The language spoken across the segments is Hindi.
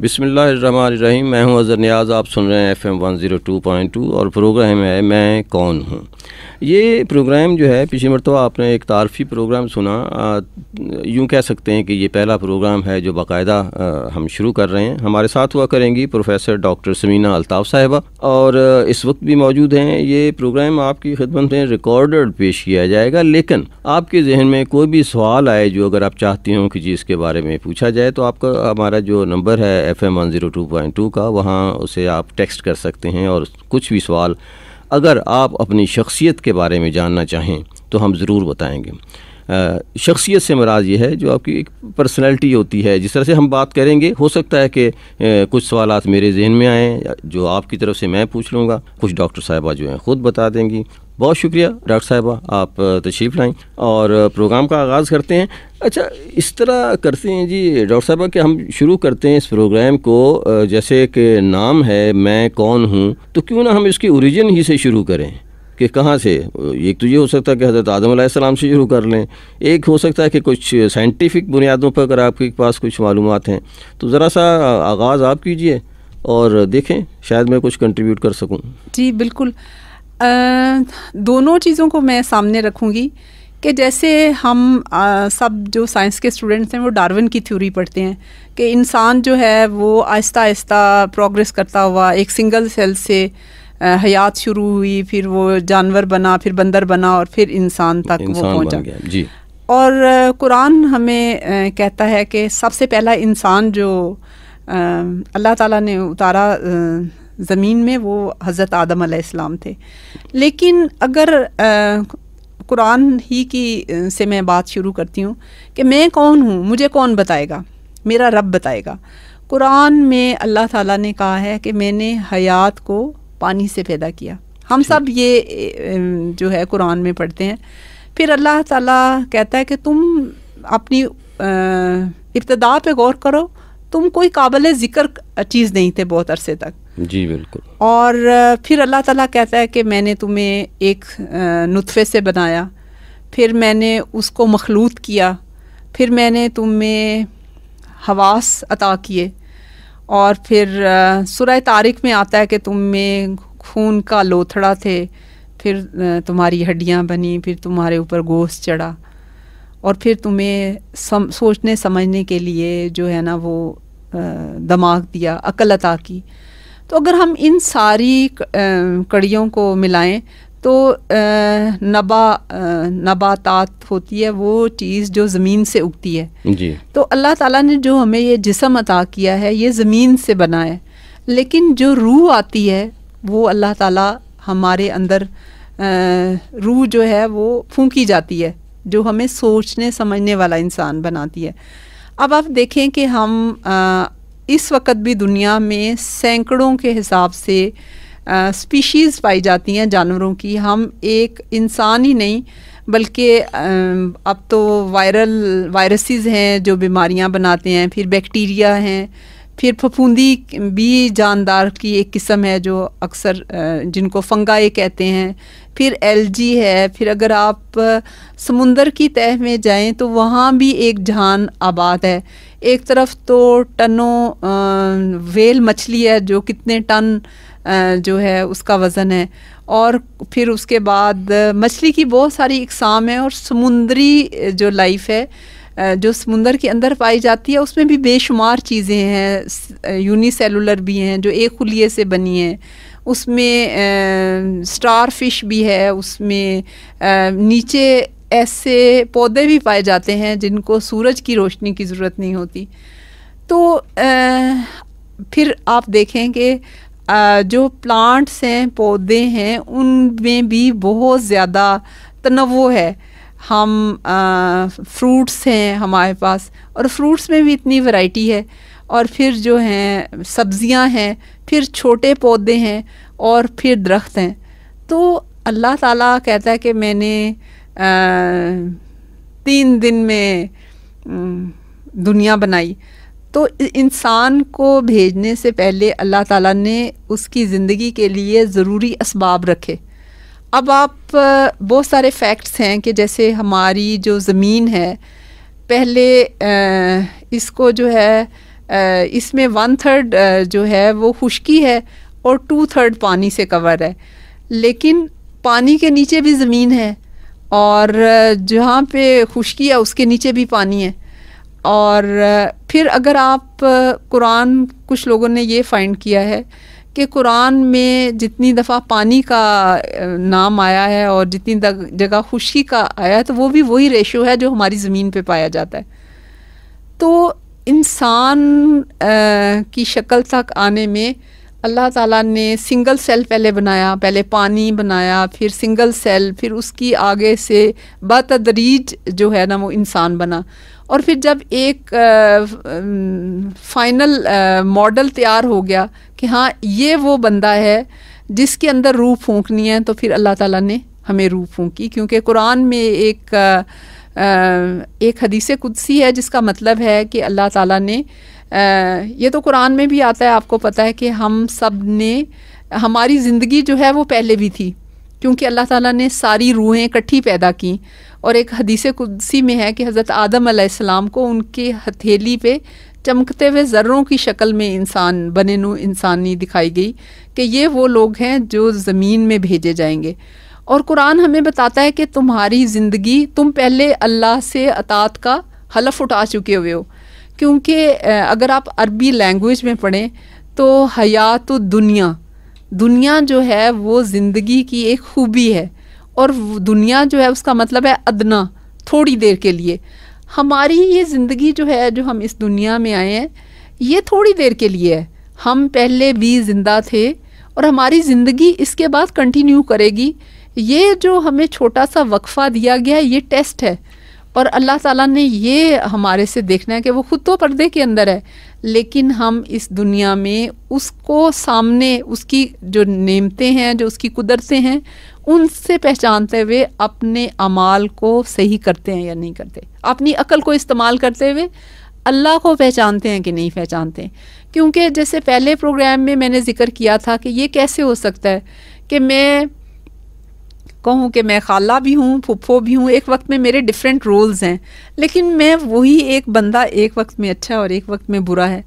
बिसमीम मैं हूं अज़र न्याज आप सुन रहे हैं F M one zero two point two और प्रोग्राम है मैं कौन हूं ये प्रोग्राम जो है पिछली मरतबा आपने एक तारफ़ी प्रोग्राम सुना यूं कह सकते हैं कि ये पहला प्रोग्राम है जो बाकायदा हम शुरू कर रहे हैं हमारे साथ हुआ करेंगी प्रोफेसर डॉक्टर समीना अलताफ़ साहिबा और इस वक्त भी मौजूद हैं ये प्रोग्राम आपकी खिदमत में रिकॉर्ड पेश किया जाएगा लेकिन आपके जहन में कोई भी सवाल आए जो अगर आप चाहती हों कि जी इसके बारे में पूछा जाए तो आपका हमारा जो नंबर है F M one zero two point two का वहाँ उसे आप टेक्स्ट कर सकते हैं और कुछ भी सवाल अगर आप अपनी शख्सियत के बारे में जानना चाहें तो हम ज़रूर बताएँगे शख्सियत से मराज ये है जो आपकी एक पर्सनैलिटी होती है जिस तरह से हम बात करेंगे हो सकता है कि कुछ सवाल मेरे जहन में आएँ जो आपकी तरफ से मैं पूछ लूँगा कुछ डॉक्टर साहबा जो हैं ख़ुद बता देंगी बहुत शुक्रिया डॉक्टर साहबा आप तशरीफ़ लाएँ और प्रोग्राम का आगाज़ करते हैं अच्छा इस तरह करते हैं जी डॉक्टर साहबा कि हम शुरू करते हैं इस प्रोग्राम को जैसे कि नाम है मैं कौन हूँ तो क्यों ना हम इसकी ओरिजिन ही से शुरू करें कि कहाँ से एक तो ये हो सकता है कि हज़रत आदम सलाम से शुरू कर लें एक हो सकता है कि कुछ साइंटिफिक बुनियादों पर अगर आपके पास कुछ मालूम हैं तो ज़रा सा आगाज़ आप कीजिए और देखें शायद मैं कुछ कंट्रीब्यूट कर सकूँ जी बिल्कुल आ, दोनों चीज़ों को मैं सामने रखूँगी कि जैसे हम आ, सब जो साइंस के स्टूडेंट्स हैं वो डार्विन की थ्योरी पढ़ते हैं कि इंसान जो है वो आहिस्ता आहिस्ता प्रोग्रेस करता हुआ एक सिंगल सेल से हयात शुरू हुई फिर वो जानवर बना फिर बंदर बना और फिर इंसान तक वो पहुंचा जी और कुरान हमें कहता है कि सबसे पहला इंसान जो अल्लाह ताला ने उतारा ज़मीन में वो हज़रत आदम आसमाम थे लेकिन अगर कुरान ही की से मैं बात शुरू करती हूँ कि मैं कौन हूँ मुझे कौन बताएगा मेरा रब बताएगा कुरान में अल्लाह ताला ने कहा है कि मैंने हयात को पानी से पैदा किया हम सब ये जो है कुरान में पढ़ते हैं फिर अल्लाह ताला कहता है कि तुम अपनी इब्तदा पे गौर करो तुम कोई काबिल ज़िक्र चीज़ नहीं थे बहुत अरसे तक जी बिल्कुल और फिर अल्लाह ताला कहता है कि मैंने तुम्हें एक नुतफ़े से बनाया फिर मैंने उसको मखलूत किया फिर मैंने तुम्हें हवास अता किए और फिर सुरह तारिक में आता है कि तुम में खून का लोथड़ा थे फिर तुम्हारी हड्डियाँ बनी फिर तुम्हारे ऊपर गोश्त चढ़ा और फिर तुम्हें सम, सोचने समझने के लिए जो है ना वो दिमाग दिया अकल अता की तो अगर हम इन सारी कड़ियों को मिलाएं तो नबा नबातात होती है वो चीज़ जो ज़मीन से उगती है जी तो अल्लाह ताला ने जो हमें ये जिसम अता किया है ये ज़मीन से बना है लेकिन जो रूह आती है वो अल्लाह ताला हमारे अंदर रूह जो है वो फूंकी जाती है जो हमें सोचने समझने वाला इंसान बनाती है अब आप देखें कि हम आ, इस वक्त भी दुनिया में सैकड़ों के हिसाब से स्पीशीज़ पाई जाती हैं जानवरों की हम एक इंसान ही नहीं बल्कि अब तो वायरल वायरसेस हैं जो बीमारियां बनाते हैं फिर बैक्टीरिया हैं फिर फफूंदी भी जानदार की एक किस्म है जो अक्सर जिनको फंगाए कहते हैं फिर एलजी है फिर अगर आप समुंदर की तह में जाएं तो वहाँ भी एक जहान आबाद है एक तरफ तो टनों वेल मछली है जो कितने टन जो है उसका वज़न है और फिर उसके बाद मछली की बहुत सारी इकसाम है और समुंदरी जो लाइफ है जो समुंदर के अंदर पाई जाती है उसमें भी बेशुमार चीज़ें हैं यूनिसेलुलर भी हैं जो एक खुलिए से बनी है उसमें स्टार फिश भी है उसमें आ, नीचे ऐसे पौधे भी पाए जाते हैं जिनको सूरज की रोशनी की ज़रूरत नहीं होती तो आ, फिर आप देखें कि जो प्लांट्स हैं पौधे हैं उनमें भी बहुत ज़्यादा तनवो है हम फ्रूट्स हैं हमारे पास और फ्रूट्स में भी इतनी वैरायटी है और फिर जो हैं सब्ज़ियां हैं फिर छोटे पौधे हैं और फिर दरख्त हैं तो अल्लाह ताला कहता है कि मैंने आ, तीन दिन में दुनिया बनाई तो इंसान को भेजने से पहले अल्लाह ताला ने उसकी ज़िंदगी के लिए ज़रूरी इसबाब रखे अब आप बहुत सारे फैक्ट्स हैं कि जैसे हमारी जो ज़मीन है पहले इसको जो है इसमें वन थर्ड जो है वो खुश्की है और टू थर्ड पानी से कवर है लेकिन पानी के नीचे भी ज़मीन है और जहाँ पे खुश्की है उसके नीचे भी पानी है और फिर अगर आप कुरान कुछ लोगों ने ये फाइंड किया है कि कुरान में जितनी दफ़ा पानी का नाम आया है और जितनी जगह खुशी का आया है तो वो भी वही रेशो है जो हमारी ज़मीन पे पाया जाता है तो इंसान की शक्ल तक आने में अल्लाह ताला ने सिंगल सेल पहले बनाया पहले पानी बनाया फिर सिंगल सेल फिर उसकी आगे से बतदरीज जो है ना वो इंसान बना और फिर जब एक फाइनल मॉडल तैयार हो गया कि हाँ ये वो बंदा है जिसके अंदर रूह फूंकनी है तो फिर अल्लाह ताला ने हमें रूह फूंकी क्योंकि कुरान में एक आ, एक हदीस कुदसी है जिसका मतलब है कि अल्लाह ताला ने आ, ये तो कुरान में भी आता है आपको पता है कि हम सब ने हमारी ज़िंदगी जो है वो पहले भी थी क्योंकि अल्लाह ताला ने सारी रूहें इकट्ठी पैदा की और एक हदीस कुदसी में है कि हज़रत आदम आसमाम को उनकी हथेली पे चमकते हुए ज़र्रों की शक्ल में इंसान बने नु इंसानी दिखाई गई कि ये वो लोग हैं जो ज़मीन में भेजे जाएंगे और कुरान हमें बताता है कि तुम्हारी ज़िंदगी तुम पहले अल्लाह से अतात का हलफ उठा चुके हुए हो क्योंकि अगर आप अरबी लैंग्वेज में पढ़ें तो हयात दुनिया दुनिया जो है वो ज़िंदगी की एक खूबी है और दुनिया जो है उसका मतलब है अदना थोड़ी देर के लिए हमारी ये ज़िंदगी जो है जो हम इस दुनिया में आए हैं ये थोड़ी देर के लिए है हम पहले भी ज़िंदा थे और हमारी ज़िंदगी इसके बाद कंटिन्यू करेगी ये जो हमें छोटा सा वक्फ़ा दिया गया है ये टेस्ट है और अल्लाह ताला ने ये हमारे से देखना है कि वो ख़ुद तो पर्दे के अंदर है लेकिन हम इस दुनिया में उसको सामने उसकी जो नेमते हैं जो उसकी कुदरतें हैं उनसे पहचानते हुए अपने अमाल को सही करते हैं या नहीं करते अपनी अकल को इस्तेमाल करते हुए अल्लाह को पहचानते हैं कि नहीं पहचानते क्योंकि जैसे पहले प्रोग्राम में मैंने ज़िक्र किया था कि ये कैसे हो सकता है कि मैं कहूँ कि मैं खाला भी हूँ फुफ्फो भी हूँ एक वक्त में मेरे डिफरेंट रोल्स हैं लेकिन मैं वही एक बंदा एक वक्त में अच्छा और एक वक्त में बुरा है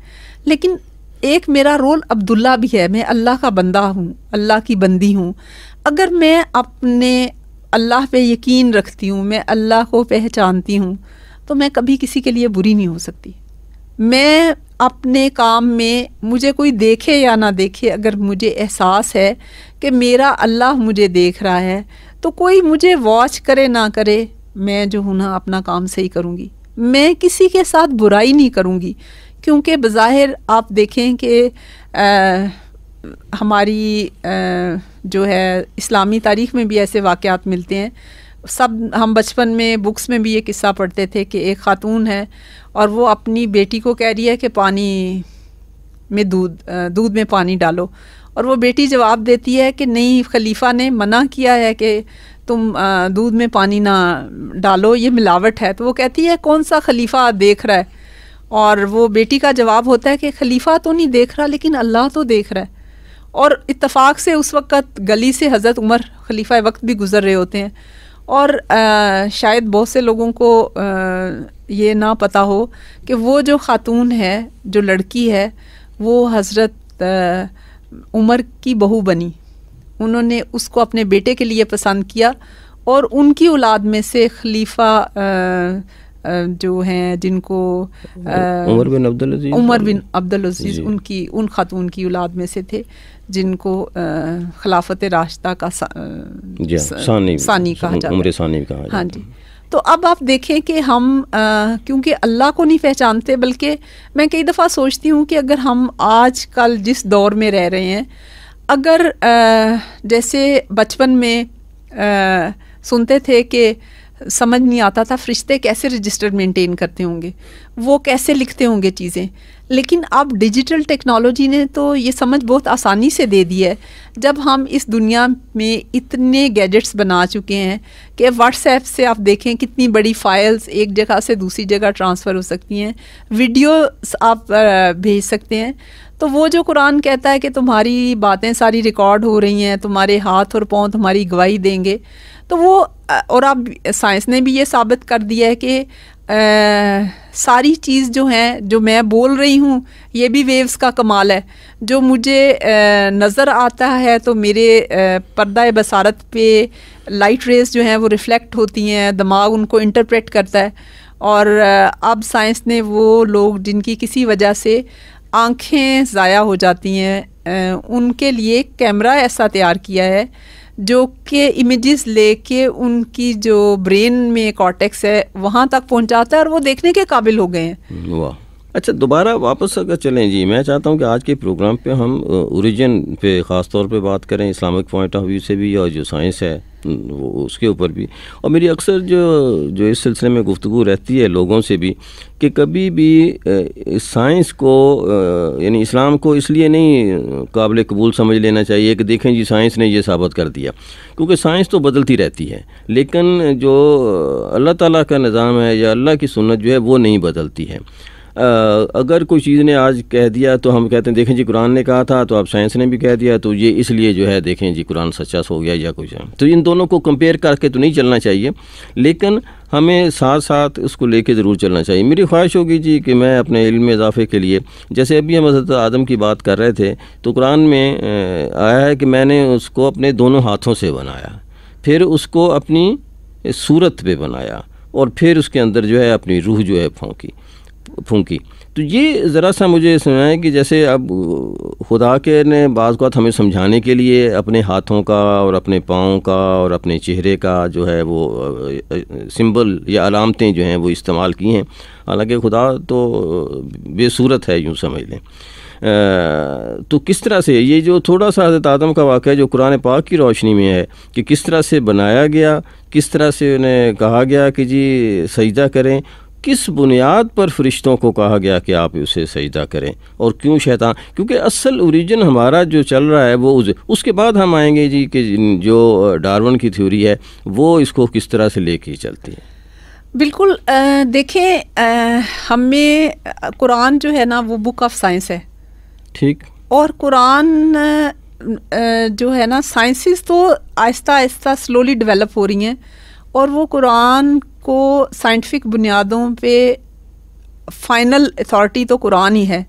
लेकिन एक मेरा रोल अब्दुल्ला भी है मैं अल्लाह का बंदा हूँ अल्लाह की बंदी हूँ अगर मैं अपने अल्लाह पे यकीन रखती हूँ मैं अल्लाह को पहचानती हूँ तो मैं कभी किसी के लिए बुरी नहीं हो सकती मैं अपने काम में मुझे कोई देखे या ना देखे अगर मुझे एहसास है कि मेरा अल्लाह मुझे देख रहा है तो कोई मुझे वॉच करे ना करे मैं जो हूँ ना अपना काम सही करूँगी मैं किसी के साथ बुराई नहीं करूँगी क्योंकि बज़ाहिर आप देखें कि हमारी आ, जो है इस्लामी तारीख में भी ऐसे वाक़ात मिलते हैं सब हम बचपन में बुक्स में भी ये किस्सा पढ़ते थे कि एक ख़ातून है और वो अपनी बेटी को कह रही है कि पानी में दूध दूध में पानी डालो और वो बेटी जवाब देती है कि नहीं खलीफा ने मना किया है कि तुम दूध में पानी ना डालो ये मिलावट है तो वो कहती है कौन सा खलीफा देख रहा है और वो बेटी का जवाब होता है कि खलीफा तो नहीं देख रहा लेकिन अल्लाह तो देख रहा है और इतफ़ाक़ से उस वक़्त गली से हज़रत उमर खलीफा वक्त भी गुज़र रहे होते हैं और आ, शायद बहुत से लोगों को आ, ये ना पता हो कि वो जो ख़ातून है जो लड़की है वो हज़रत उमर की बहू बनी उन्होंने उसको अपने बेटे के लिए पसंद किया और उनकी औलाद में से खलीफा आ, जो हैं जिनको उमर बिन अब्दुल उमर बिन अब्दुल अजीज़ उनकी उन खातून की औलाद में से थे जिनको खिलाफत रास्ता का सानी, कहा जाता हाँ जी तो अब आप देखें कि हम क्योंकि अल्लाह को नहीं पहचानते बल्कि मैं कई दफ़ा सोचती हूँ कि अगर हम आज कल जिस दौर में रह रहे हैं अगर आ, जैसे बचपन में आ, सुनते थे कि समझ नहीं आता था फरिश्ते कैसे रजिस्टर मेंटेन करते होंगे वो कैसे लिखते होंगे चीज़ें लेकिन अब डिजिटल टेक्नोलॉजी ने तो ये समझ बहुत आसानी से दे दी है जब हम इस दुनिया में इतने गैजेट्स बना चुके हैं कि व्हाट्सएप से आप देखें कितनी बड़ी फ़ाइल्स एक जगह से दूसरी जगह ट्रांसफ़र हो सकती हैं वीडियोस आप भेज सकते हैं तो वो जो कुरान कहता है कि तुम्हारी बातें सारी रिकॉर्ड हो रही हैं तुम्हारे हाथ और पाँव तुम्हारी गवाही देंगे तो वो और आप साइंस ने भी ये साबित कर दिया है कि आ, सारी चीज़ जो हैं जो मैं बोल रही हूँ ये भी वेव्स का कमाल है जो मुझे नज़र आता है तो मेरे पर्दा बसारत पे लाइट रेज जो हैं वो रिफ़्लेक्ट होती हैं दिमाग उनको इंटरप्रेट करता है और अब साइंस ने वो लोग जिनकी किसी वजह से आँखें ज़ाया हो जाती हैं उनके लिए कैमरा ऐसा तैयार किया है जो कि इमेजेस लेके उनकी जो ब्रेन में कॉटेक्स है वहाँ तक पहुँचाता है और वो देखने के काबिल हो गए हैं अच्छा दोबारा वापस अगर चलें जी मैं चाहता हूँ कि आज के प्रोग्राम पे हम ओरिजिन पे ख़ास तौर पे बात करें इस्लामिक पॉइंट ऑफ व्यू से भी और जो साइंस है वो उसके ऊपर भी और मेरी अक्सर जो जो इस सिलसिले में गुफ्तु रहती है लोगों से भी कि कभी भी साइंस को यानी इस्लाम को इसलिए नहीं काबिल कबूल समझ लेना चाहिए कि देखें जी साइंस ने ये साबित कर दिया क्योंकि साइंस तो बदलती रहती है लेकिन जो अल्लाह ताला का निज़ाम है या अल्लाह की सुन्नत जो है वो नहीं बदलती है अगर कोई चीज़ ने आज कह दिया तो हम कहते हैं देखें जी कुरान ने कहा था तो अब साइंस ने भी कह दिया तो ये इसलिए जो है देखें जी कुरान सच्चा हो गया या कुछ है तो इन दोनों को कंपेयर करके तो नहीं चलना चाहिए लेकिन हमें साथ साथ उसको लेके ज़रूर चलना चाहिए मेरी ख्वाहिश होगी जी कि मैं अपने इल्म इजाफे के लिए जैसे अभी हम हजरत आदम की बात कर रहे थे तो कुरान में आया है कि मैंने उसको अपने दोनों हाथों से बनाया फिर उसको अपनी सूरत पे बनाया और फिर उसके अंदर जो है अपनी रूह जो है फोंकी फूंकी तो ये ज़रा सा मुझे है कि जैसे अब खुदा के ने बाज़ बात हमें समझाने के लिए अपने हाथों का और अपने पाँव का और अपने चेहरे का जो है वो सिंबल या अलामतें जो हैं वो इस्तेमाल की हैं हालांकि खुदा तो बेसूरत है यूँ समझ लें तो किस तरह से ये जो थोड़ा सा हजरत आदम का वाक़ जो कुरान पाक की रोशनी में है कि किस तरह से बनाया गया किस तरह से उन्हें कहा गया कि जी सजदा करें किस बुनियाद पर फरिश्तों को कहा गया कि आप उसे सजदा करें और क्यों शैतान क्योंकि असल ओरिजिन हमारा जो चल रहा है वो उस, उसके बाद हम आएंगे जी कि जो डार्वन की थ्योरी है वो इसको किस तरह से लेके चलती है बिल्कुल देखें हमें कुरान जो है ना वो बुक ऑफ साइंस है ठीक और कुरान जो है ना साइंसिस तो आहिस्ता आहिस्ता स्लोली डेवलप हो रही हैं और वो कुरान को साइंटिफिक बुनियादों पे फाइनल अथॉरिटी तो कुरान ही है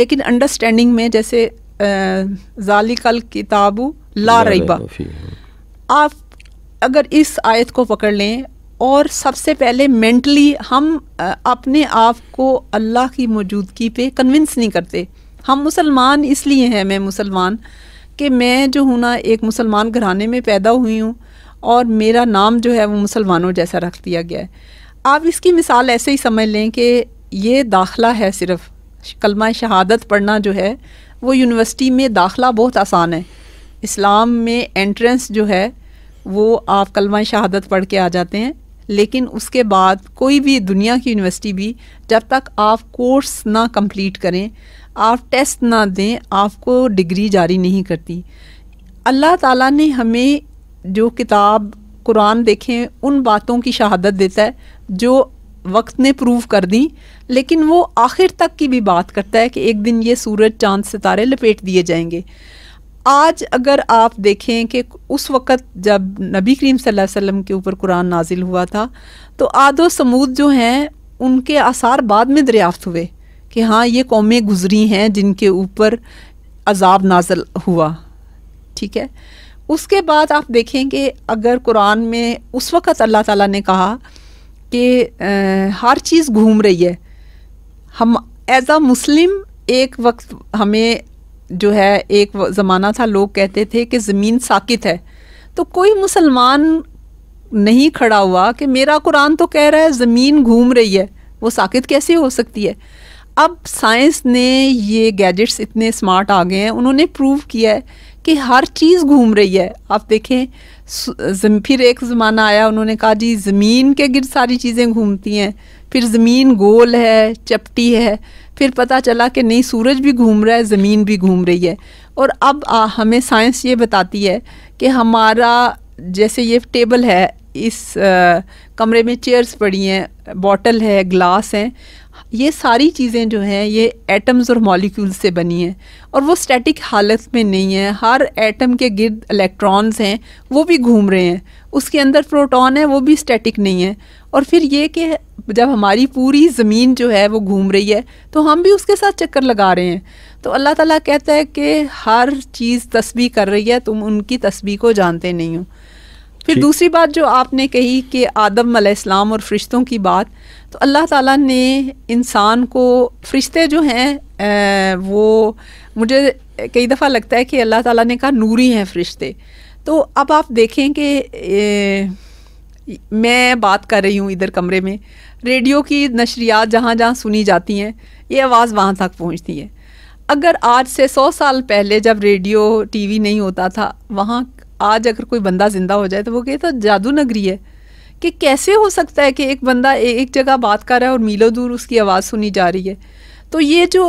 लेकिन अंडरस्टैंडिंग में जैसे जालिकल किताबू ला रईबा हाँ। आप अगर इस आयत को पकड़ लें और सबसे पहले मेंटली हम अपने आप को अल्लाह की मौजूदगी पे कन्विंस नहीं करते हम मुसलमान इसलिए हैं मैं मुसलमान कि मैं जो हूँ ना एक मुसलमान घराने में पैदा हुई हूँ और मेरा नाम जो है वो मुसलमानों जैसा रख दिया गया है आप इसकी मिसाल ऐसे ही समझ लें कि ये दाखला है सिर्फ कलमा शहादत पढ़ना जो है वो यूनिवर्सिटी में दाखला बहुत आसान है इस्लाम में एंट्रेंस जो है वो आप कलमा शहादत पढ़ के आ जाते हैं लेकिन उसके बाद कोई भी दुनिया की यूनिवर्सिटी भी जब तक आप कोर्स ना कंप्लीट करें आप टेस्ट ना दें आपको डिग्री जारी नहीं करती अल्लाह ताला ने हमें जो किताब कुरान देखें उन बातों की शहादत देता है जो वक्त ने प्रूव कर दी लेकिन वो आखिर तक की भी बात करता है कि एक दिन ये सूरज चांद सितारे लपेट दिए जाएंगे आज अगर आप देखें कि उस वक़्त जब नबी करीम सल्लल्लाहु अलैहि वसल्लम के ऊपर कुरान नाजिल हुआ था तो आदो समूद जो हैं उनके आसार बाद में दरियाफ्त हुए कि हाँ ये कौमें गुजरी हैं जिनके ऊपर अजाब नाजल हुआ ठीक है उसके बाद आप देखेंगे अगर कुरान में उस वक़्त अल्लाह ताला ने कहा कि हर चीज़ घूम रही है हम एज आ मुस्लिम एक वक्त हमें जो है एक ज़माना था लोग कहते थे कि ज़मीन साकित है तो कोई मुसलमान नहीं खड़ा हुआ कि मेरा कुरान तो कह रहा है ज़मीन घूम रही है वो साकित कैसे हो सकती है अब साइंस ने ये गैजेट्स इतने स्मार्ट आ गए हैं उन्होंने प्रूव किया है कि हर चीज़ घूम रही है आप देखें फिर एक ज़माना आया उन्होंने कहा जी ज़मीन के गिर सारी चीज़ें घूमती हैं फिर ज़मीन गोल है चपटी है फिर पता चला कि नहीं सूरज भी घूम रहा है ज़मीन भी घूम रही है और अब आ, हमें साइंस ये बताती है कि हमारा जैसे ये टेबल है इस आ, कमरे में चेयर्स पड़ी हैं बॉटल है ग्लास हैं ये सारी चीज़ें जो हैं ये एटम्स और मॉलिक्यूल्स से बनी हैं और वो स्टैटिक हालत में नहीं है हर एटम के गिर्द इलेक्ट्रॉन्स हैं वो भी घूम रहे हैं उसके अंदर प्रोटॉन है वो भी स्टैटिक नहीं है और फिर ये कि जब हमारी पूरी ज़मीन जो है वो घूम रही है तो हम भी उसके साथ चक्कर लगा रहे हैं तो अल्लाह ताला कहता है कि हर चीज़ तस्बी कर रही है तुम उनकी तस्बी को जानते नहीं हो फिर दूसरी बात जो आपने कही कि आदम अलैहिस्सलाम और फरिश्तों की बात तो अल्लाह ताला ने इंसान को फरिश्ते जो हैं वो मुझे कई दफ़ा लगता है कि अल्लाह ताला ने कहा नूरी हैं फरिश्ते तो अब आप देखें कि मैं बात कर रही हूँ इधर कमरे में रेडियो की नशरियात जहाँ जहाँ सुनी जाती हैं ये आवाज़ वहाँ तक पहुँचती है अगर आज से सौ साल पहले जब रेडियो टीवी नहीं होता था वहाँ आज अगर कोई बंदा जिंदा हो जाए तो वो कहता तो जादू नगरी है कि कैसे हो सकता है कि एक बंदा एक जगह बात कर रहा है और मीलों दूर उसकी आवाज़ सुनी जा रही है तो ये जो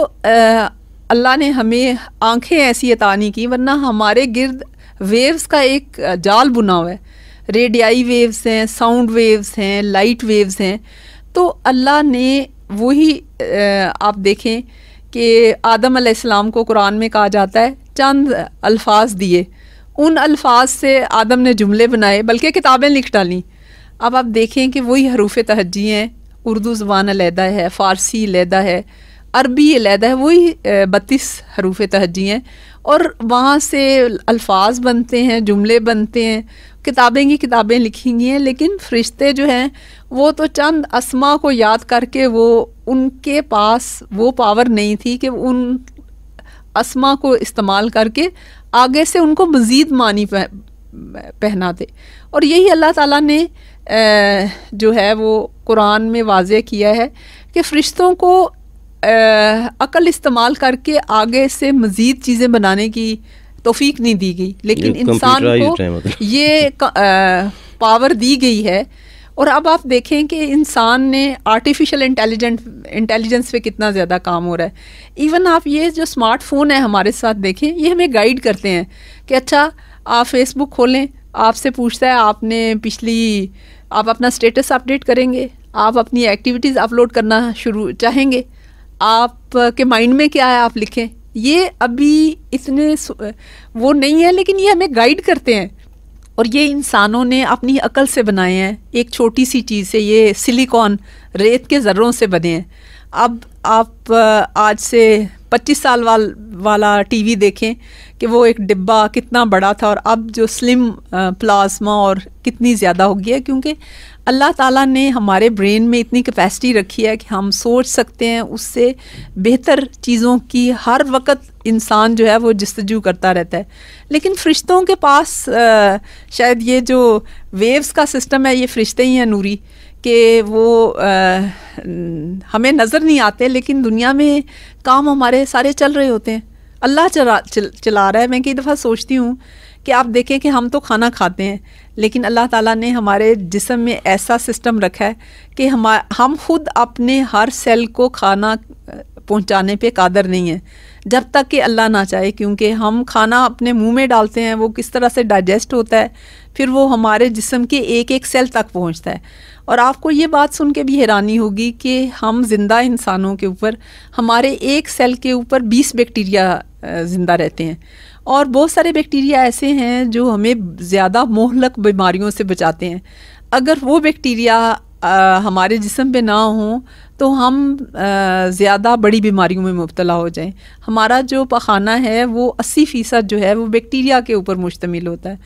अल्लाह ने हमें आंखें ऐसी अता नहीं की वरना हमारे गिरद वेव्स का एक जाल बुना हुआ है रेडियाई वेव्स हैं साउंड वेव्स हैं लाइट वेव्स हैं तो अल्लाह ने वही आप देखें कि आदम अलैहिस्सलाम को कुरान में कहा जाता है चंद अल्फाज दिए उन अल्फाज से आदम ने जुमले बनाए बल्कि किताबें लिख डाली अब आप देखें कि वही हरूफ तहजी हैं उर्दू ज़बान अलहदा है फ़ारसी अलहदा है अरबी अलहदा है वही बत्तीस हरूफ तहजी हैं और वहाँ से अल्फाज बनते हैं जुमले बनते हैं किताबें की किताबें लिखी गई हैं लेकिन फरिश्ते जो हैं वो तो चंद असमा को याद करके वो उनके पास वो पावर नहीं थी कि उन असमा को इस्तेमाल करके आगे से उनको मज़ीद मानी पह, पहनाते और यही अल्लाह ताला ने जो है वो कुरान में वाज किया है कि फ़रिश्तों को अकल इस्तेमाल करके आगे से मज़ीद चीज़ें बनाने की तोफ़ी नहीं दी गई लेकिन इंसान को मतलब। ये पावर दी गई है और अब आप देखें कि इंसान ने आर्टिफिशियल इंटेलिजेंट इंटेलिजेंस पे कितना ज़्यादा काम हो रहा है इवन आप ये जो स्मार्टफोन है हमारे साथ देखें ये हमें गाइड करते हैं कि अच्छा आप फेसबुक खोलें आपसे पूछता है आपने पिछली आप अपना स्टेटस अपडेट करेंगे आप अपनी एक्टिविटीज़ अपलोड करना शुरू चाहेंगे आप के माइंड में क्या है आप लिखें ये अभी इतने वो नहीं है लेकिन ये हमें गाइड करते हैं और ये इंसानों ने अपनी अकल से बनाए हैं एक छोटी सी चीज़ से ये सिलिकॉन रेत के ज़र्रों से बने हैं अब आप आज से 25 साल वाल वाला टीवी देखें कि वो एक डिब्बा कितना बड़ा था और अब जो स्लिम प्लाज्मा और कितनी ज़्यादा हो गई है क्योंकि अल्लाह ताला ने हमारे ब्रेन में इतनी कैपेसिटी रखी है कि हम सोच सकते हैं उससे बेहतर चीज़ों की हर वक्त इंसान जो है वो जस्तजू करता रहता है लेकिन फ़रिश्तों के पास आ, शायद ये जो वेव्स का सिस्टम है ये फ़रिश्ते ही हैं नूरी कि वो आ, हमें नज़र नहीं आते लेकिन दुनिया में काम हमारे सारे चल रहे होते हैं अल्लाह चला चला रहा है मैं कई दफ़ा सोचती हूँ कि आप देखें कि हम तो खाना खाते हैं लेकिन अल्लाह ताला ने हमारे जिसम में ऐसा सिस्टम रखा है कि हम हम खुद अपने हर सेल को खाना पहुंचाने पे कादर नहीं है जब तक कि अल्लाह ना चाहे क्योंकि हम खाना अपने मुंह में डालते हैं वो किस तरह से डाइजेस्ट होता है फिर वो हमारे जिसम के एक एक सेल तक पहुंचता है और आपको ये बात सुन के भी हैरानी होगी कि हम ज़िंदा इंसानों के ऊपर हमारे एक सेल के ऊपर बीस बैक्टीरिया ज़िंदा रहते हैं और बहुत सारे बैक्टीरिया ऐसे हैं जो हमें ज़्यादा मोहलक बीमारियों से बचाते हैं अगर वो बैक्टीरिया हमारे जिसम पे ना हो तो हम ज़्यादा बड़ी बीमारियों में मुबतला हो जाएं हमारा जो पखाना है वो अस्सी फ़ीसद जो है वो बैक्टीरिया के ऊपर मुश्तमिल होता है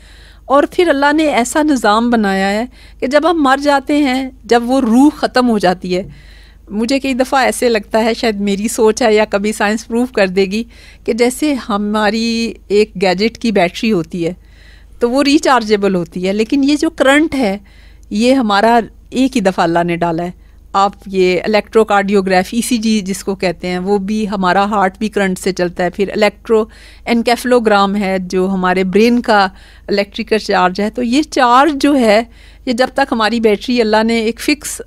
और फिर अल्लाह ने ऐसा निज़ाम बनाया है कि जब हम मर जाते हैं जब वो रूह ख़त्म हो जाती है मुझे कई दफ़ा ऐसे लगता है शायद मेरी सोच है या कभी साइंस प्रूव कर देगी कि जैसे हमारी एक गैजेट की बैटरी होती है तो वो रिचार्जेबल होती है लेकिन ये जो करंट है ये हमारा एक ही दफ़ा अल्लाह ने डाला है आप ये सी जी e जिसको कहते हैं वो भी हमारा हार्ट भी करंट से चलता है फिर इलेक्ट्रो एनकेफलोग्राम है जो हमारे ब्रेन का इलेक्ट्रिकल चार्ज है तो ये चार्ज जो है ये जब तक हमारी बैटरी अल्लाह ने एक फ़िक्स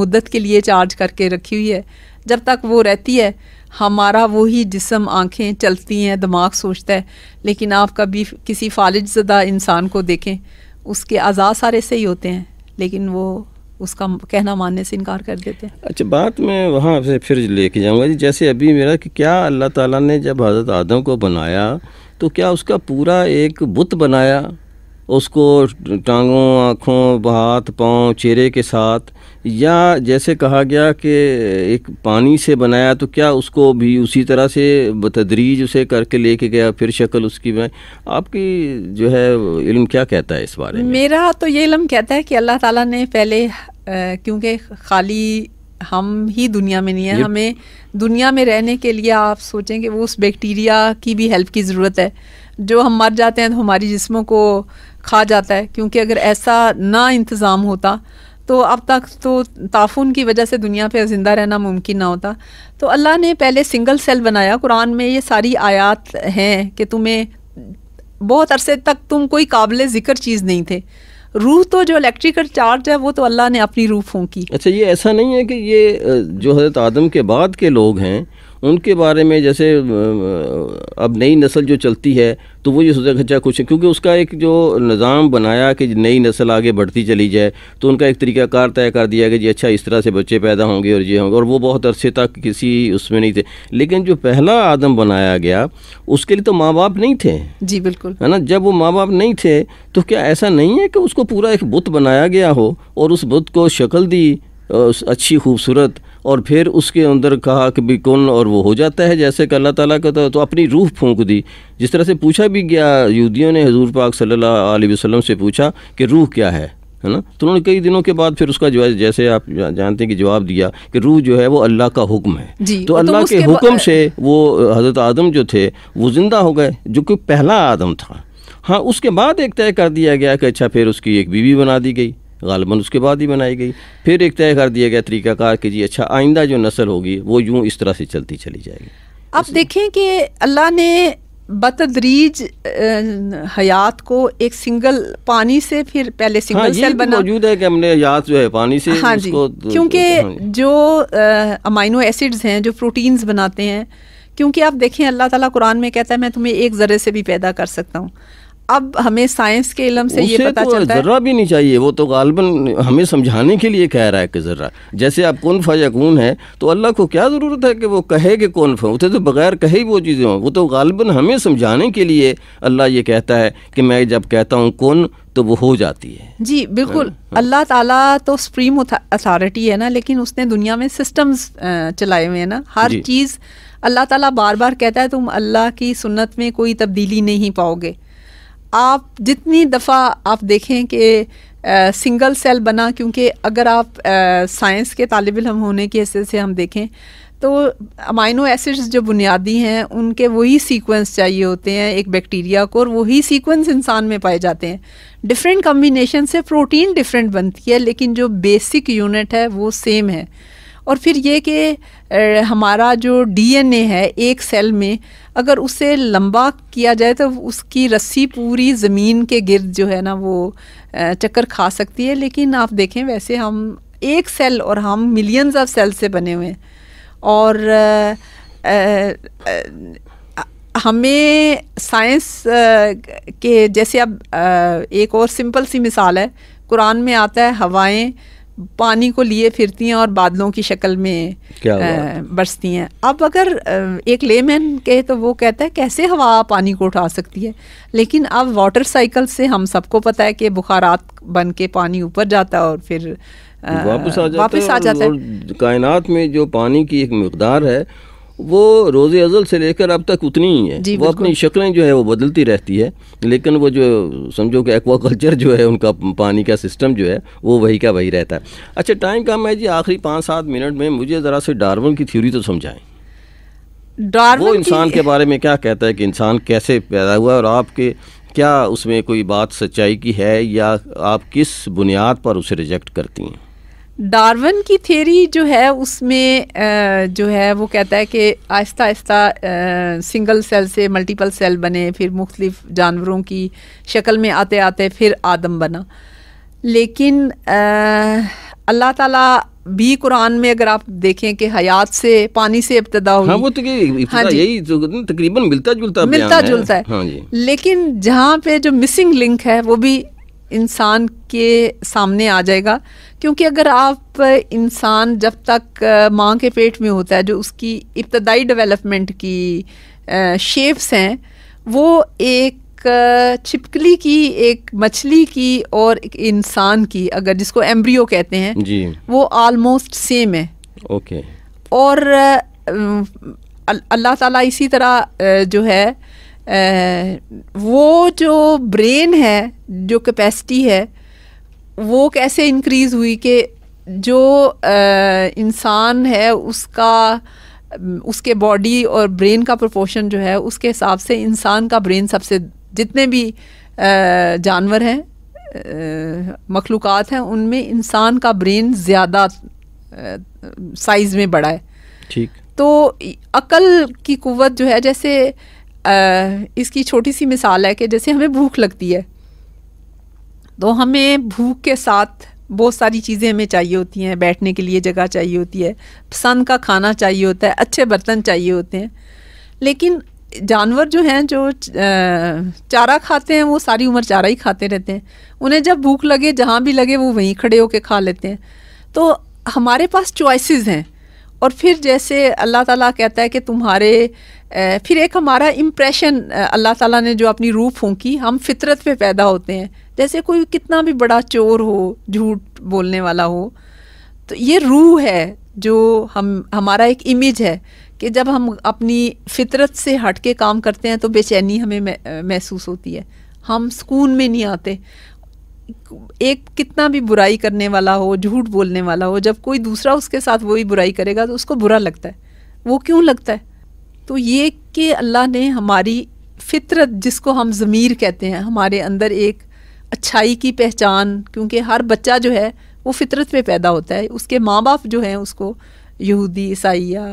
मुद्दत के लिए चार्ज करके रखी हुई है जब तक वो रहती है हमारा वही जिसम आँखें चलती हैं दिमाग सोचता है लेकिन आप कभी किसी फालिजदा इंसान को देखें उसके अज़ा सारे सही होते हैं लेकिन वो उसका कहना मानने से इनकार कर देते हैं अच्छा बात मैं वहाँ से फिर लेके जाऊँगा जी जैसे अभी मेरा कि क्या अल्लाह ताला ने जब हज़रत आदम को बनाया तो क्या उसका पूरा एक बुत बनाया उसको टांगों आँखों हाथ पाँव चेहरे के साथ या जैसे कहा गया कि एक पानी से बनाया तो क्या उसको भी उसी तरह से बतदरीज उसे करके लेके गया फिर शक्ल उसकी में आपकी जो है इल्म क्या कहता है इस बारे में मेरा तो ये इल्म कहता है कि अल्लाह ताला ने पहले क्योंकि खाली हम ही दुनिया में नहीं है हमें दुनिया में रहने के लिए आप सोचें कि वो उस बैक्टीरिया की भी हेल्प की ज़रूरत है जो हम मर जाते हैं तो हमारी जिस्मों को खा जाता है क्योंकि अगर ऐसा ना इंतज़ाम होता तो अब तक तो ताफ़ुन की वजह से दुनिया पे ज़िंदा रहना मुमकिन ना होता तो अल्लाह ने पहले सिंगल सेल बनाया कुरान में ये सारी आयात हैं कि तुम्हें बहुत अरसे तक तुम कोई काबिल ज़िक्र चीज़ नहीं थे रूह तो जो इलेक्ट्रिकल चार्ज है वो तो अल्लाह ने अपनी रूह की अच्छा ये ऐसा नहीं है कि ये जो हजरत आदम के बाद के लोग हैं उनके बारे में जैसे अब नई नस्ल जो चलती है तो वो ये सोचा खच्चा खुश है क्योंकि उसका एक जो निज़ाम बनाया कि नई नस्ल आगे बढ़ती चली जाए तो उनका एक तरीक़ाकार तय कर दिया कि जी अच्छा इस तरह से बच्चे पैदा होंगे और ये होंगे और वो बहुत अरसे तक किसी उसमें नहीं थे लेकिन जो पहला आदम बनाया गया उसके लिए तो माँ बाप नहीं थे जी बिल्कुल है ना जब वो माँ बाप नहीं थे तो क्या ऐसा नहीं है कि उसको पूरा एक बुत बनाया गया हो और उस बुत को शक्ल दी अच्छी खूबसूरत और फिर उसके अंदर कहा कि भी कौन और वो हो जाता है जैसे कि अल्लाह ताला का तो, तो अपनी रूह फूंक दी जिस तरह से पूछा भी गया यहूदियों ने हजूर पाक सल्लल्लाहु अलैहि वसल्लम से पूछा कि रूह क्या है है ना तो उन्होंने कई दिनों के बाद फिर उसका जो है जैसे आप जानते हैं कि जवाब दिया कि रूह जो है वो अल्लाह का हुक्म है तो, तो अल्लाह तो के हुक्म से वो हज़रत आदम जो थे वो ज़िंदा हो गए जो कि पहला आदम था हाँ उसके बाद एक तय कर दिया गया कि अच्छा फिर उसकी एक बीवी बना दी गई गालबन उसके बाद ही बनाई गई फिर एक तय कर दिया गया तरीक़ाकार कि जी अच्छा आइंदा जो नस्ल होगी वो यूँ इस तरह से चलती चली जाएगी आप देखें कि अल्लाह ने बतदरीज हयात को एक सिंगल पानी से फिर पहले हाँ, सिंगल हाँ, सेल बना मौजूद है कि हमने हयात जो है पानी से हाँ जी क्योंकि हाँ जो अमाइनो एसिड्स हैं जो प्रोटीन्स बनाते हैं क्योंकि आप देखें अल्लाह ताला कुरान में कहता है मैं तुम्हें एक ज़र्रे से भी पैदा कर सकता हूँ अब हमें साइंस के इलम से ये पता तो चलता है जर्रा भी नहीं चाहिए वो तो गालबन हमें समझाने के लिए कह रहा है कि जर्रा जैसे आप कौन कौन है तो अल्लाह को क्या ज़रूरत है कि वो कहे कि कौन फो उसे तो बगैर कहे ही वो चीज़ें हों वो तो गालबन हमें समझाने के लिए अल्लाह ये कहता है कि मैं जब कहता हूँ कौन तो वो हो जाती है जी बिल्कुल हाँ, हाँ। अल्लाह ताला तो सुप्रीम अथॉरिटी है ना लेकिन उसने दुनिया में सिस्टम्स चलाए हुए हैं ना हर चीज़ अल्लाह ताला बार बार कहता है तुम अल्लाह की सुन्नत में कोई तब्दीली नहीं पाओगे आप जितनी दफ़ा आप देखें कि सिंगल सेल बना क्योंकि अगर आप साइंस के तालब इम होने के हिस्से से हम देखें तो अमाइनो एसिड्स जो बुनियादी हैं उनके वही सीक्वेंस चाहिए होते हैं एक बैक्टीरिया को और वही सीक्वेंस इंसान में पाए जाते हैं डिफरेंट कम्बिनेशन से प्रोटीन डिफरेंट बनती है लेकिन जो बेसिक यूनिट है वो सेम है और फिर ये कि हमारा जो डीएनए है एक सेल में अगर उसे लंबा किया जाए तो उसकी रस्सी पूरी ज़मीन के गिर्द जो है ना वो चक्कर खा सकती है लेकिन आप देखें वैसे हम एक सेल और हम मिलियंस ऑफ सेल से बने हुए हैं और हमें साइंस के जैसे अब एक और सिंपल सी मिसाल है कुरान में आता है हवाएं पानी को लिए फिरती हैं और बादलों की शक्ल में बरसती हैं अब अगर एक लेमैन कहे तो वो कहता है कैसे हवा पानी को उठा सकती है लेकिन अब वाटर साइकिल से हम सबको पता है कि बुखारात बन के पानी ऊपर जाता है और फिर वापस आ जाता वापस आ जाता है कायनात में जो पानी की एक मकदार है वो रोज़ अजल से लेकर अब तक उतनी ही है वो अपनी शक्लें जो है वो बदलती रहती है लेकिन वो जो समझो कि एक्वा कल्चर जो है उनका पानी का सिस्टम जो है वो वही का वही रहता है अच्छा टाइम कम है जी आखिरी पाँच सात मिनट में मुझे ज़रा से डार्वन की थ्योरी तो समझाएं वो इंसान के बारे में क्या कहता है कि इंसान कैसे पैदा हुआ और आपके क्या उसमें कोई बात सच्चाई की है या आप किस बुनियाद पर उसे रिजेक्ट करती हैं डार्विन की थ्योरी जो है उसमें जो है वो कहता है कि आहिस्ता आहिस्ता सिंगल सेल से मल्टीपल सेल बने फिर मुख्तलिफ जानवरों की शक्ल में आते आते फिर आदम बना लेकिन अल्लाह ताला भी कुरान में अगर आप देखें कि हयात से पानी से इब्तदा हुई हाँ, वो तो हाँ यही तो तकरीबन मिलता जुलता मिलता जुलता है, है। हाँ लेकिन जहाँ पे जो मिसिंग लिंक है वो भी इंसान के सामने आ जाएगा क्योंकि अगर आप इंसान जब तक माँ के पेट में होता है जो उसकी इब्तदाई डेवलपमेंट की शेप्स हैं वो एक छिपकली की एक मछली की और एक इंसान की अगर जिसको एम्ब्रियो कहते हैं जी वो ऑलमोस्ट सेम है ओके और अल्लाह ताला इसी तरह जो है वो जो ब्रेन है जो कैपेसिटी है वो कैसे इंक्रीज़ हुई कि जो इंसान है उसका उसके बॉडी और ब्रेन का प्रोपोर्शन जो है उसके हिसाब से इंसान का ब्रेन सबसे जितने भी जानवर हैं मखलूक हैं उनमें इंसान का ब्रेन ज़्यादा साइज़ में बड़ा है ठीक तो अकल की कुवत जो है जैसे आ, इसकी छोटी सी मिसाल है कि जैसे हमें भूख लगती है तो हमें भूख के साथ बहुत सारी चीज़ें हमें चाहिए होती हैं बैठने के लिए जगह चाहिए होती है पसंद का खाना चाहिए होता है अच्छे बर्तन चाहिए होते हैं लेकिन जानवर जो हैं जो चारा खाते हैं वो सारी उम्र चारा ही खाते रहते हैं उन्हें जब भूख लगे जहाँ भी लगे वो वहीं खड़े होकर खा लेते हैं तो हमारे पास चॉइसेस हैं और फिर जैसे अल्लाह ताला कहता है कि तुम्हारे फिर एक हमारा इम्प्रेशन अल्लाह ताला ने जो अपनी रूह फूँकी हम फितरत पे पैदा होते हैं जैसे कोई कितना भी बड़ा चोर हो झूठ बोलने वाला हो तो ये रूह है जो हम हमारा एक इमेज है कि जब हम अपनी फितरत से हट के काम करते हैं तो बेचैनी हमें महसूस होती है हम सुकून में नहीं आते एक कितना भी बुराई करने वाला हो झूठ बोलने वाला हो जब कोई दूसरा उसके साथ वही बुराई करेगा तो उसको बुरा लगता है वो क्यों लगता है तो ये कि अल्लाह ने हमारी फितरत जिसको हम ज़मीर कहते हैं हमारे अंदर एक अच्छाई की पहचान क्योंकि हर बच्चा जो है वो फितरत पे पैदा होता है उसके माँ बाप जो हैं उसको यहूदी ईसाई या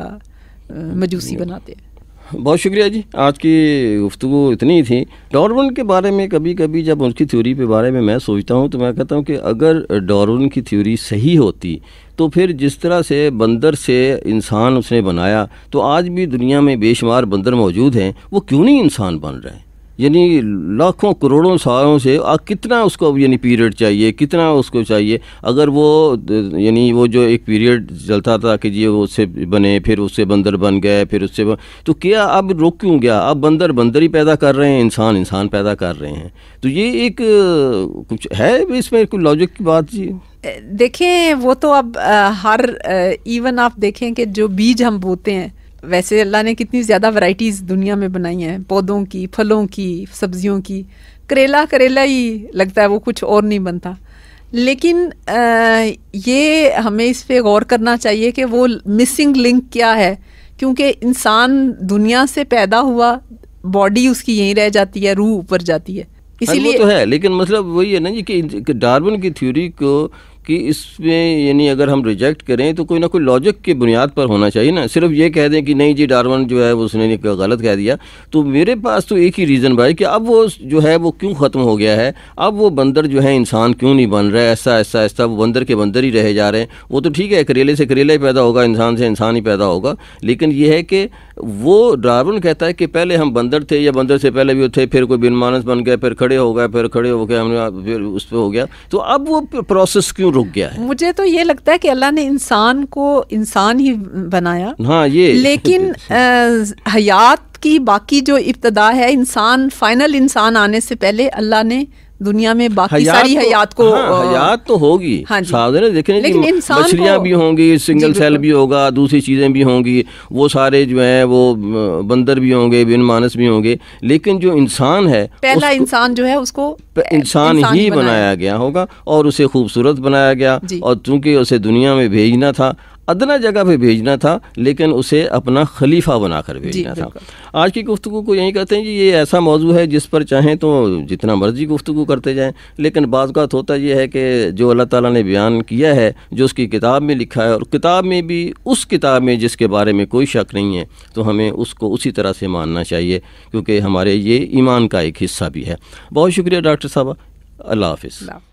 मजूसी बनाते हैं बहुत शुक्रिया जी आज की गुफ्तु इतनी थी डॉरवन के बारे में कभी कभी जब उनकी थ्योरी के बारे में मैं सोचता हूँ तो मैं कहता हूँ कि अगर डॉरवन की थ्योरी सही होती तो फिर जिस तरह से बंदर से इंसान उसने बनाया तो आज भी दुनिया में बेशुमार बंदर मौजूद हैं वो क्यों नहीं इंसान बन रहे हैं यानी लाखों करोड़ों सालों से आ, कितना उसको यानी पीरियड चाहिए कितना उसको चाहिए अगर वो यानी वो जो एक पीरियड चलता था कि जी वो उससे बने फिर उससे बंदर बन गए फिर उससे बन, तो क्या अब रुक क्यों गया अब बंदर बंदर ही पैदा कर रहे हैं इंसान इंसान पैदा कर रहे हैं तो ये एक कुछ है इसमें कोई लॉजिक की बात जी देखें वो तो अब आ, हर आ, इवन आप देखें कि जो बीज हम बोते हैं वैसे अल्लाह ने कितनी ज़्यादा वैराइटीज दुनिया में बनाई हैं पौधों की फलों की सब्जियों की करेला करेला ही लगता है वो कुछ और नहीं बनता लेकिन आ, ये हमें इस पर गौर करना चाहिए कि वो मिसिंग लिंक क्या है क्योंकि इंसान दुनिया से पैदा हुआ बॉडी उसकी यहीं रह जाती है रूह ऊपर जाती है हाँ, इसीलिए तो है लेकिन मतलब वही है ना जी कि डार्विन की थ्योरी को कि इसमें यानी अगर हम रिजेक्ट करें तो कोई ना कोई लॉजिक की बुनियाद पर होना चाहिए ना सिर्फ ये कह दें कि नहीं जी डारवन जो है वो उसने गलत कह दिया तो मेरे पास तो एक ही रीज़न भाई कि अब वो जो है वो क्यों ख़त्म हो गया है अब वो बंदर जो है इंसान क्यों नहीं बन रहा है ऐसा ऐसा ऐसा वो बंदर के बंदर ही रहे जा रहे हैं वो तो ठीक है करेले से करेला ही पैदा होगा इंसान से इंसान ही पैदा होगा लेकिन यह है कि वो डार्विन कहता है कि पहले हम बंदर थे या बंदर से पहले भी थे फिर कोई बिन मानस बन गया फिर खड़े हो गए फिर खड़े हो गए हमने फिर उस पर हो गया तो अब वो प्रोसेस क्यों रुक गया है मुझे तो ये लगता है कि अल्लाह ने इंसान को इंसान ही बनाया हाँ ये लेकिन आ, हयात की बाकी जो इब्तदा है इंसान फाइनल इंसान आने से पहले अल्लाह ने दुनिया में बाकी सारी तो- हयात को हाँ, हयात तो होगी हाँ देखें मछलियाँ भी होंगी सिंगल सेल भी होगा दूसरी चीज़ें भी होंगी वो सारे जो हैं वो बंदर भी होंगे बिन मानस भी होंगे लेकिन जो इंसान है पहला इंसान जो है उसको इंसान ही बनाया गया होगा और उसे खूबसूरत बनाया गया और चूंकि उसे दुनिया में भेजना था अदना जगह पे भेजना था लेकिन उसे अपना खलीफा बनाकर भेजना था आज की गुफ्तु को यही कहते हैं कि ये ऐसा मौजू है जिस पर चाहें तो जितना मर्जी गुफ्तु करते जाएं लेकिन बाज़ात होता यह है कि जो अल्लाह ताला ने बयान किया है जो उसकी किताब में लिखा है और किताब में भी उस किताब में जिसके बारे में कोई शक नहीं है तो हमें उसको उसी तरह से मानना चाहिए क्योंकि हमारे ये ईमान का एक हिस्सा भी है बहुत शुक्रिया डॉक्टर साहब अल्लाह हाफिज़